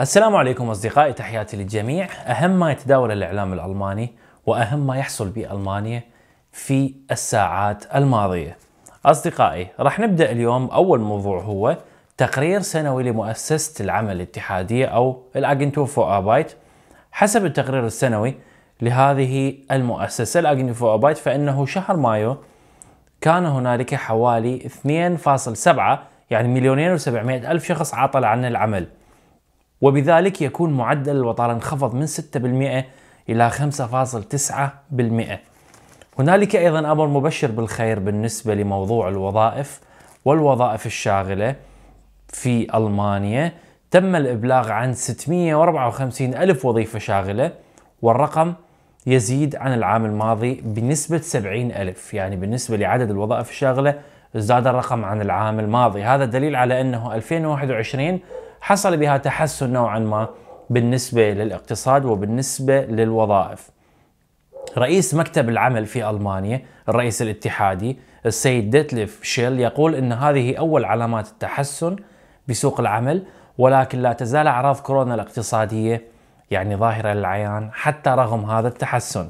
السلام عليكم اصدقائي تحياتي للجميع اهم ما يتداول الاعلام الالماني واهم ما يحصل بالمانيا في الساعات الماضيه اصدقائي راح نبدا اليوم اول موضوع هو تقرير سنوي لمؤسسه العمل الاتحاديه او الاجنتور فور ابايت حسب التقرير السنوي لهذه المؤسسه الاجنتور فور أبايت فانه شهر مايو كان هنالك حوالي 2.7 يعني مليونين و700 الف شخص عطل عن العمل وبذلك يكون معدل البطاله انخفض من 6% إلى 5.9%. هنالك أيضا أمر مبشر بالخير بالنسبة لموضوع الوظائف والوظائف الشاغلة في ألمانيا تم الإبلاغ عن 654 ألف وظيفة شاغلة والرقم يزيد عن العام الماضي بنسبة 70 ألف يعني بالنسبة لعدد الوظائف الشاغلة زاد الرقم عن العام الماضي هذا دليل على أنه 2021 حصل بها تحسن نوعا ما بالنسبه للاقتصاد وبالنسبه للوظائف. رئيس مكتب العمل في المانيا الرئيس الاتحادي السيد ديتليف شيل يقول ان هذه اول علامات التحسن بسوق العمل ولكن لا تزال اعراض كورونا الاقتصاديه يعني ظاهره للعيان حتى رغم هذا التحسن.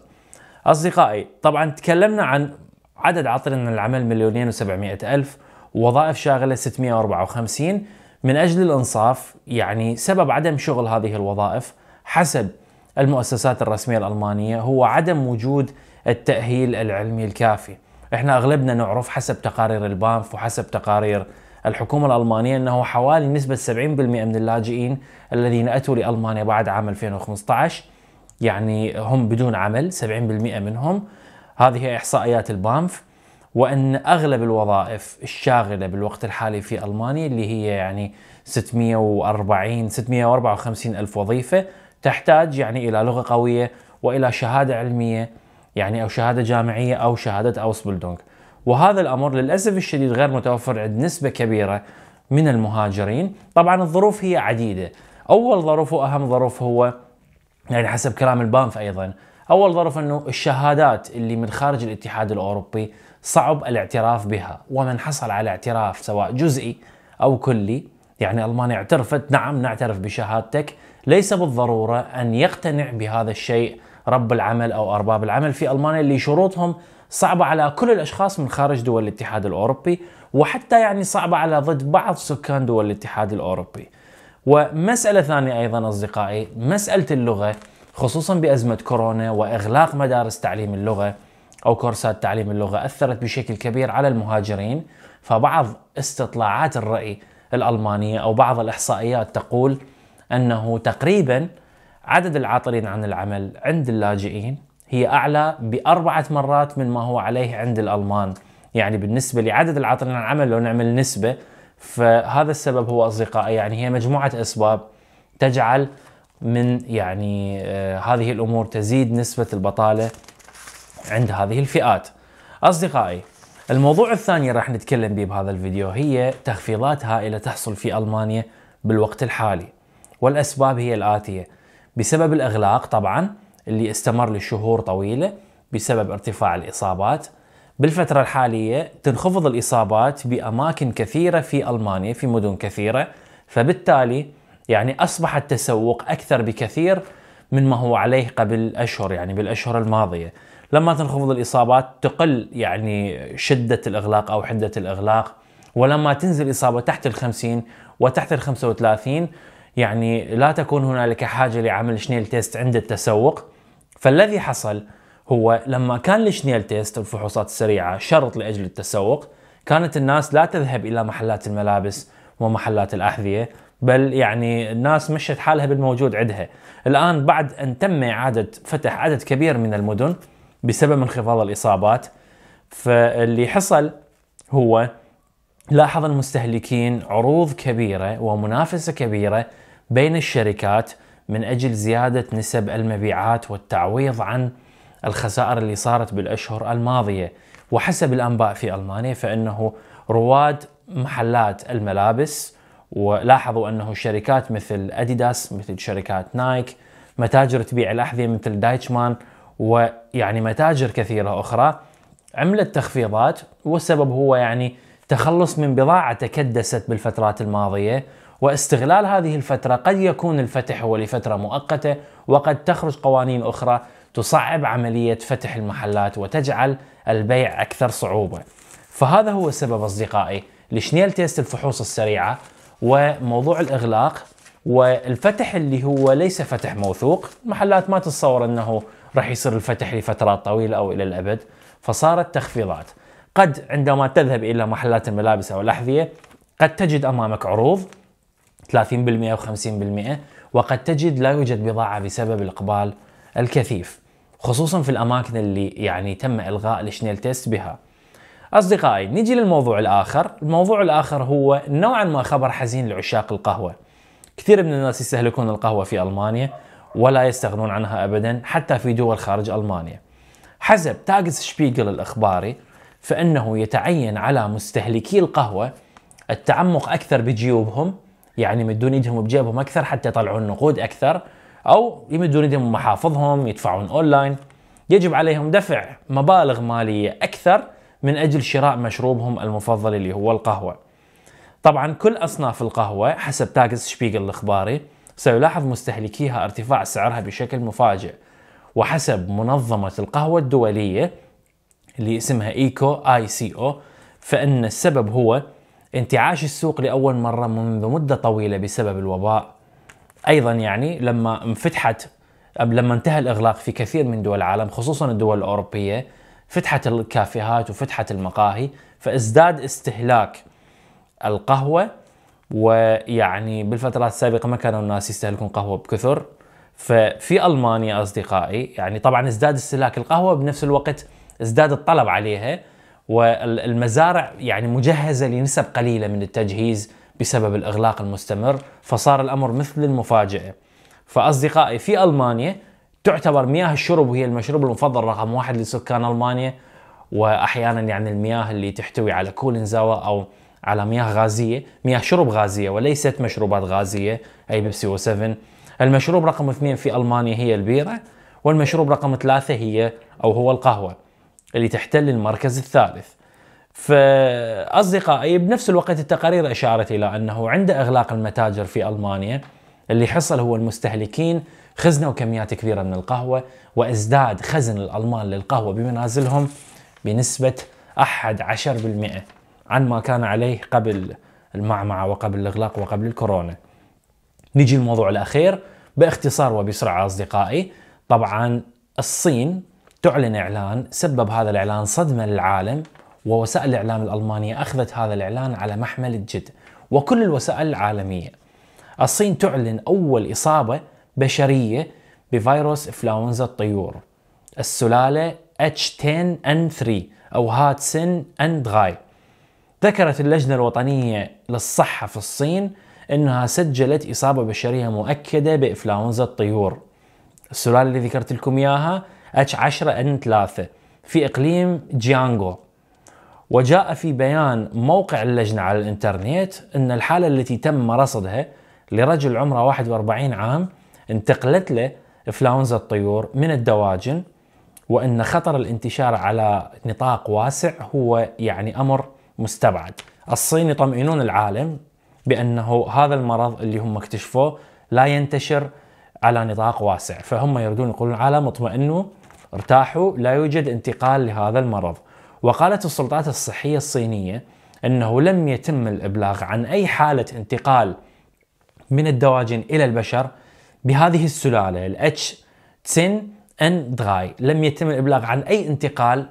اصدقائي طبعا تكلمنا عن عدد عاطلين عن العمل مليونين و700 الف ووظائف شاغله 654 من أجل الإنصاف يعني سبب عدم شغل هذه الوظائف حسب المؤسسات الرسمية الألمانية هو عدم وجود التأهيل العلمي الكافي احنا أغلبنا نعرف حسب تقارير البانف وحسب تقارير الحكومة الألمانية أنه حوالي نسبة 70% من اللاجئين الذين أتوا لألمانيا بعد عام 2015 يعني هم بدون عمل 70% منهم هذه هي إحصائيات البانف وان اغلب الوظائف الشاغله بالوقت الحالي في المانيا اللي هي يعني 640 654 الف وظيفه تحتاج يعني الى لغه قويه والى شهاده علميه يعني او شهاده جامعيه او شهاده اوسبلدونغ وهذا الامر للاسف الشديد غير متوفر عند نسبه كبيره من المهاجرين طبعا الظروف هي عديده اول ظرف واهم ظرف هو يعني حسب كلام البانف ايضا اول ظرف انه الشهادات اللي من خارج الاتحاد الاوروبي صعب الاعتراف بها ومن حصل على اعتراف سواء جزئي أو كلي يعني ألمانيا اعترفت نعم نعترف بشهادتك ليس بالضرورة أن يقتنع بهذا الشيء رب العمل أو أرباب العمل في ألمانيا اللي شروطهم صعبة على كل الأشخاص من خارج دول الاتحاد الأوروبي وحتى يعني صعبة على ضد بعض سكان دول الاتحاد الأوروبي ومسألة ثانية أيضا أصدقائي مسألة اللغة خصوصا بأزمة كورونا وإغلاق مدارس تعليم اللغة أو كورسات تعليم اللغة أثرت بشكل كبير على المهاجرين فبعض استطلاعات الرأي الألمانية أو بعض الإحصائيات تقول أنه تقريبا عدد العاطلين عن العمل عند اللاجئين هي أعلى بأربعة مرات من ما هو عليه عند الألمان يعني بالنسبة لعدد العاطلين عن العمل لو نعمل نسبة فهذا السبب هو أصدقائي يعني هي مجموعة أسباب تجعل من يعني آه، هذه الأمور تزيد نسبة البطالة عند هذه الفئات أصدقائي الموضوع الثاني راح نتكلم به بهذا الفيديو هي تخفيضات هائلة تحصل في ألمانيا بالوقت الحالي والأسباب هي الآتية بسبب الإغلاق طبعا اللي استمر لشهور طويلة بسبب ارتفاع الإصابات بالفترة الحالية تنخفض الإصابات بأماكن كثيرة في ألمانيا في مدن كثيرة فبالتالي يعني أصبح التسوق أكثر بكثير من ما هو عليه قبل أشهر يعني بالأشهر الماضية لما تنخفض الاصابات تقل يعني شده الاغلاق او حده الاغلاق ولما تنزل الاصابه تحت ال 50 وتحت ال 35 يعني لا تكون هنالك حاجه لعمل شنيل تيست عند التسوق فالذي حصل هو لما كان الشنيل تيست الفحوصات السريعه شرط لاجل التسوق كانت الناس لا تذهب الى محلات الملابس ومحلات الاحذيه بل يعني الناس مشت حالها بالموجود عندها الان بعد ان تم اعاده فتح عدد كبير من المدن بسبب انخفاض الاصابات فاللي حصل هو لاحظ المستهلكين عروض كبيره ومنافسه كبيره بين الشركات من اجل زياده نسب المبيعات والتعويض عن الخسائر اللي صارت بالاشهر الماضيه وحسب الانباء في المانيا فانه رواد محلات الملابس ولاحظوا انه شركات مثل اديداس مثل شركات نايك متاجر تبيع الاحذيه مثل دايتشمان ويعني متاجر كثيرة أخرى عملت تخفيضات والسبب هو يعني تخلص من بضاعة تكدست بالفترات الماضية واستغلال هذه الفترة قد يكون الفتح هو لفترة مؤقتة وقد تخرج قوانين أخرى تصعب عملية فتح المحلات وتجعل البيع أكثر صعوبة فهذا هو السبب أصدقائي لشنيل تيست الفحوص السريعة وموضوع الإغلاق والفتح اللي هو ليس فتح موثوق محلات ما تتصور أنه راح يصير الفتح لفترات طويلة أو إلى الأبد فصارت تخفيضات قد عندما تذهب إلى محلات الملابس أو الأحذية قد تجد أمامك عروض 30% و50% وقد تجد لا يوجد بضاعة بسبب الإقبال الكثيف خصوصا في الأماكن اللي يعني تم إلغاء الشنيل تيست بها أصدقائي نيجي للموضوع الآخر الموضوع الآخر هو نوعا ما خبر حزين لعشاق القهوة كثير من الناس يستهلكون القهوة في ألمانيا ولا يستغنون عنها ابدا حتى في دول خارج المانيا. حسب تاجز شبيجل الاخباري فانه يتعين على مستهلكي القهوه التعمق اكثر بجيوبهم يعني يمدون ايدهم بجيبهم اكثر حتى يطلعون نقود اكثر او يمدون ايدهم محافظهم يدفعون اونلاين يجب عليهم دفع مبالغ ماليه اكثر من اجل شراء مشروبهم المفضل اللي هو القهوه. طبعا كل اصناف القهوه حسب تاجز شبيجل الاخباري سيلاحظ مستهلكيها ارتفاع سعرها بشكل مفاجئ وحسب منظمة القهوة الدولية اللي اسمها ايكو اي سي او فان السبب هو انتعاش السوق لاول مرة منذ مدة طويلة بسبب الوباء ايضا يعني لما انفتحت لما انتهى الاغلاق في كثير من دول العالم خصوصا الدول الاوروبية فتحت الكافيهات وفتحت المقاهي فازداد استهلاك القهوه ويعني بالفترات السابقة ما كانوا الناس يستهلكون قهوة بكثر ففي ألمانيا أصدقائي يعني طبعا ازداد استهلاك القهوة بنفس الوقت ازداد الطلب عليها والمزارع يعني مجهزة لنسب قليلة من التجهيز بسبب الإغلاق المستمر فصار الأمر مثل المفاجأة فأصدقائي في ألمانيا تعتبر مياه الشرب هي المشروب المفضل رقم واحد لسكان ألمانيا وأحيانا يعني المياه اللي تحتوي على كولنزاوا أو على مياه غازية مياه شرب غازية وليست مشروبات غازية أي بيبسي و7 المشروب رقم اثنين في ألمانيا هي البيرة والمشروب رقم ثلاثة هي أو هو القهوة اللي تحتل المركز الثالث فأصدقائي بنفس الوقت التقارير أشارت إلى أنه عند إغلاق المتاجر في ألمانيا اللي حصل هو المستهلكين خزنوا كميات كبيرة من القهوة وازداد خزن الألمان للقهوة بمنازلهم بنسبة 11% عن ما كان عليه قبل المعمعة وقبل الإغلاق وقبل الكورونا نجي الموضوع الأخير باختصار وبسرعة أصدقائي طبعا الصين تعلن إعلان سبب هذا الإعلان صدمة للعالم ووسائل الإعلام الألمانية أخذت هذا الإعلان على محمل الجد وكل الوسائل العالمية الصين تعلن أول إصابة بشرية بفيروس إنفلونزا الطيور السلالة H10N3 أو هاتسن أند غاي ذكرت اللجنة الوطنية للصحة في الصين أنها سجلت إصابة بشرية مؤكدة بإنفلونزا الطيور السلالة اللي ذكرت لكم إياها H10N3 في إقليم جيانغو وجاء في بيان موقع اللجنة على الإنترنت أن الحالة التي تم رصدها لرجل عمره 41 عام انتقلت له إنفلونزا الطيور من الدواجن وأن خطر الانتشار على نطاق واسع هو يعني أمر مستبعد الصين يطمئنون العالم بانه هذا المرض اللي هم اكتشفوه لا ينتشر على نطاق واسع فهم يريدون يقولون العالم اطمئنوا ارتاحوا لا يوجد انتقال لهذا المرض وقالت السلطات الصحية الصينية أنه لم يتم الإبلاغ عن أي حالة انتقال من الدواجن إلى البشر بهذه السلالة الاتش تسن ان دغاي لم يتم الإبلاغ عن أي انتقال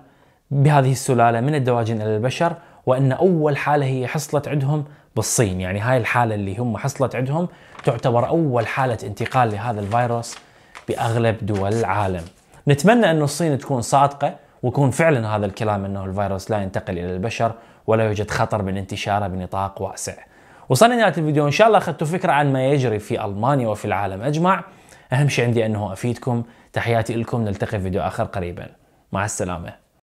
بهذه السلالة من الدواجن إلى البشر وأن أول حالة هي حصلت عندهم بالصين يعني هاي الحالة اللي هم حصلت عندهم تعتبر أول حالة انتقال لهذا الفيروس بأغلب دول العالم نتمنى أن الصين تكون صادقة ويكون فعلا هذا الكلام أنه الفيروس لا ينتقل إلى البشر ولا يوجد خطر من انتشاره بنطاق واسع وصلنا نهاية الفيديو إن شاء الله أخذتوا فكرة عن ما يجري في ألمانيا وفي العالم أجمع أهم شيء عندي أنه أفيدكم تحياتي لكم نلتقي في فيديو آخر قريبا مع السلامة